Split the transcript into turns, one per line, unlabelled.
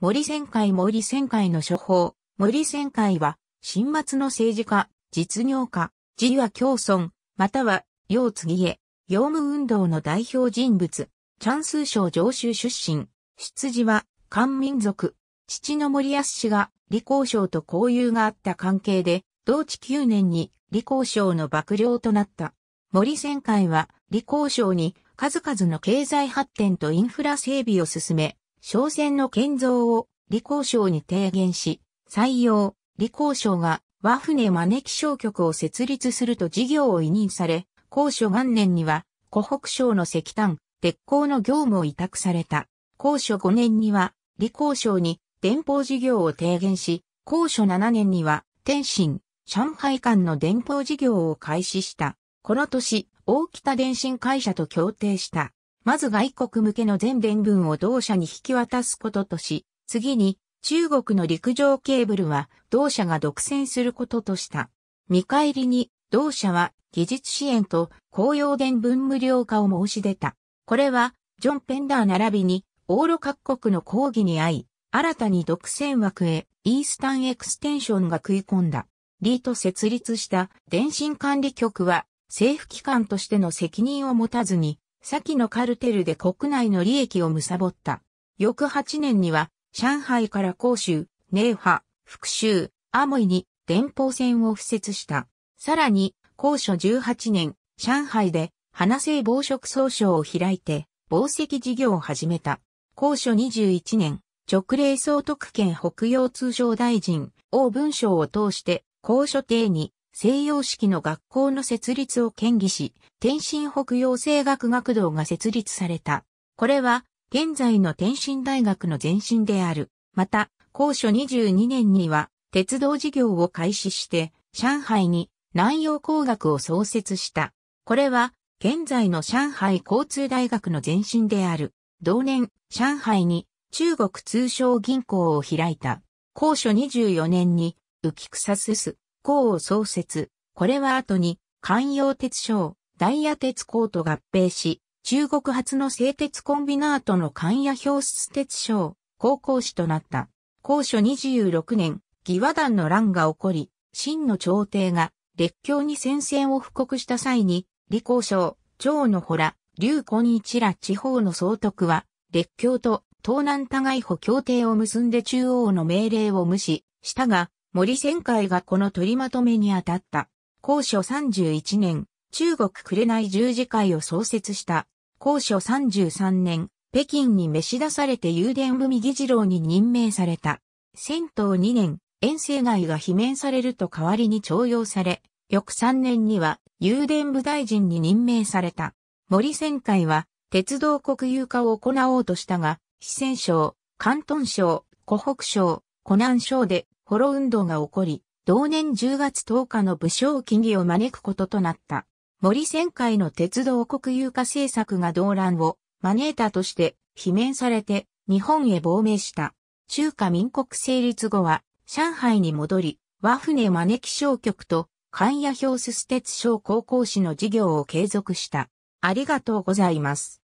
森旋会、森旋会の処方。森旋会は、新末の政治家、実業家、自は共存、または、楊次へ、業務運動の代表人物、チャンス省上州出身、出自は、漢民族、父の森康氏が、李光省と交友があった関係で、同治9年に、李光省の幕僚となった。森旋会は、李光省に、数々の経済発展とインフラ整備を進め、商船の建造を李工省に提言し、採用、李工省が和船招き商局を設立すると事業を委任され、高所元年には湖北省の石炭、鉄鋼の業務を委託された。高所5年には、李工省に電報事業を提言し、高所7年には、天津、上海間の電報事業を開始した。この年、大北電信会社と協定した。まず外国向けの全伝文を同社に引き渡すこととし、次に中国の陸上ケーブルは同社が独占することとした。見返りに同社は技術支援と公用伝文無料化を申し出た。これはジョン・ペンダー並びにー路各国の抗議に遭い、新たに独占枠へイースタンエクステンションが食い込んだ。リート設立した電信管理局は政府機関としての責任を持たずに先のカルテルで国内の利益を貪った。翌8年には、上海から広州、寧波、福州、アモイに電報線を敷設した。さらに、高所18年、上海で、花生防食総省を開いて、防石事業を始めた。高所21年、直令総督権北洋通商大臣、王文章を通して、高所邸に西洋式の学校の設立を建議し、天津北洋政学学堂が設立された。これは、現在の天津大学の前身である。また、高所22年には、鉄道事業を開始して、上海に南洋工学を創設した。これは、現在の上海交通大学の前身である。同年、上海に中国通商銀行を開いた。高所24年に、浮草すす、校を創設、これは後に関陽鉄商、ダイヤ鉄工と合併し、中国初の製鉄コンビナートの関野氷出鉄商、高校市となった。高所26年、義和団の乱が起こり、秦の朝廷が列強に戦線を布告した際に、李光省、張の洞、劉根一ら地方の総督は、列強と東南互い保協定を結んで中央の命令を無視したが、森旋会がこの取りまとめにあたった。高所31年、中国紅十字会を創設した。高所33年、北京に召し出されて有田文議事郎に任命された。戦闘2年、遠征外が罷免されると代わりに徴用され、翌3年には有田部大臣に任命された。森旋会は、鉄道国有化を行おうとしたが、四川省、広東省、湖北省、湖南省でホロ運動が起こり、同年10月10日の武将金義を招くこととなった。森仙海の鉄道国有化政策が動乱を招いたとして、罷免されて日本へ亡命した。中華民国成立後は、上海に戻り、和船招き商局と関谷表すす鉄商高校士の事業を継続した。ありがとうございます。